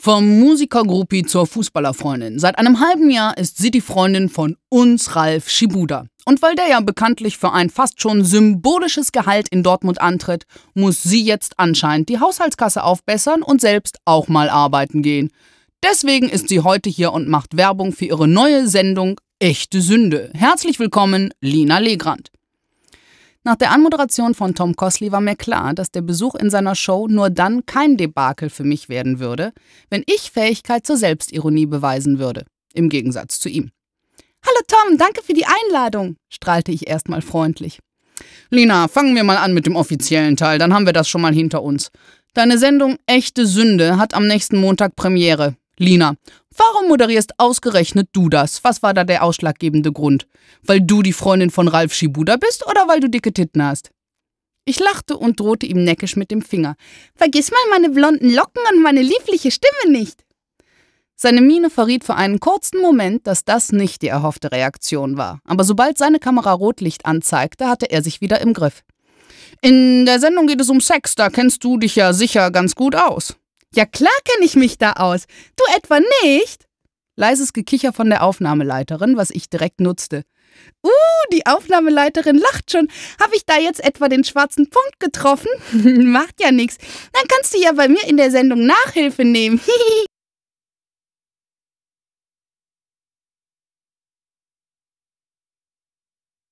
Vom Musikergruppi zur Fußballerfreundin. Seit einem halben Jahr ist sie die Freundin von uns Ralf Schibuda. Und weil der ja bekanntlich für ein fast schon symbolisches Gehalt in Dortmund antritt, muss sie jetzt anscheinend die Haushaltskasse aufbessern und selbst auch mal arbeiten gehen. Deswegen ist sie heute hier und macht Werbung für ihre neue Sendung Echte Sünde. Herzlich willkommen, Lina Legrand. Nach der Anmoderation von Tom Cosley war mir klar, dass der Besuch in seiner Show nur dann kein Debakel für mich werden würde, wenn ich Fähigkeit zur Selbstironie beweisen würde, im Gegensatz zu ihm. Hallo Tom, danke für die Einladung, strahlte ich erstmal freundlich. Lina, fangen wir mal an mit dem offiziellen Teil, dann haben wir das schon mal hinter uns. Deine Sendung Echte Sünde hat am nächsten Montag Premiere. Lina, warum moderierst ausgerechnet du das? Was war da der ausschlaggebende Grund? Weil du die Freundin von Ralf Schibuda bist oder weil du dicke Titten hast? Ich lachte und drohte ihm neckisch mit dem Finger. Vergiss mal meine blonden Locken und meine liebliche Stimme nicht. Seine Miene verriet für einen kurzen Moment, dass das nicht die erhoffte Reaktion war. Aber sobald seine Kamera Rotlicht anzeigte, hatte er sich wieder im Griff. In der Sendung geht es um Sex, da kennst du dich ja sicher ganz gut aus. Ja klar kenne ich mich da aus. Du etwa nicht? Leises Gekicher von der Aufnahmeleiterin, was ich direkt nutzte. Uh, die Aufnahmeleiterin lacht schon. Habe ich da jetzt etwa den schwarzen Punkt getroffen? Macht ja nichts. Dann kannst du ja bei mir in der Sendung Nachhilfe nehmen.